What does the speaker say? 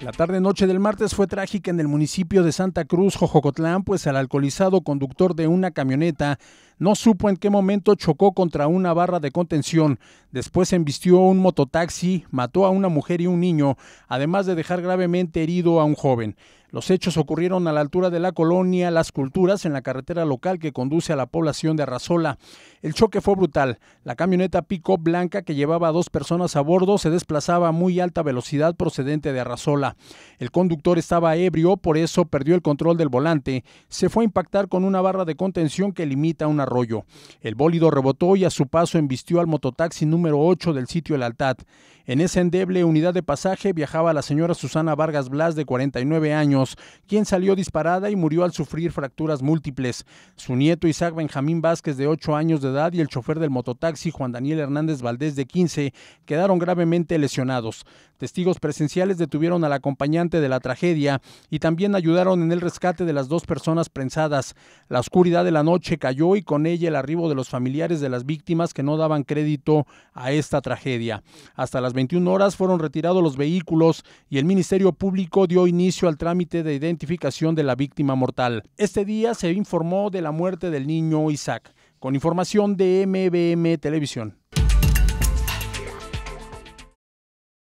La tarde-noche del martes fue trágica en el municipio de Santa Cruz, Jojocotlán, pues al alcoholizado conductor de una camioneta no supo en qué momento chocó contra una barra de contención. Después embistió un mototaxi, mató a una mujer y un niño, además de dejar gravemente herido a un joven. Los hechos ocurrieron a la altura de la colonia Las Culturas, en la carretera local que conduce a la población de Arrasola. El choque fue brutal. La camioneta pico blanca que llevaba a dos personas a bordo se desplazaba a muy alta velocidad procedente de Arrasola. El conductor estaba ebrio, por eso perdió el control del volante. Se fue a impactar con una barra de contención que limita una el bólido rebotó y a su paso embistió al mototaxi número 8 del sitio El Altad. En esa endeble unidad de pasaje viajaba la señora Susana Vargas Blas de 49 años, quien salió disparada y murió al sufrir fracturas múltiples. Su nieto Isaac Benjamín Vázquez de 8 años de edad y el chofer del mototaxi Juan Daniel Hernández Valdés de 15 quedaron gravemente lesionados. Testigos presenciales detuvieron al acompañante de la tragedia y también ayudaron en el rescate de las dos personas prensadas. La oscuridad de la noche cayó y con ella el arribo de los familiares de las víctimas que no daban crédito a esta tragedia. Hasta las 21 horas fueron retirados los vehículos y el Ministerio Público dio inicio al trámite de identificación de la víctima mortal. Este día se informó de la muerte del niño Isaac. Con información de MBM Televisión.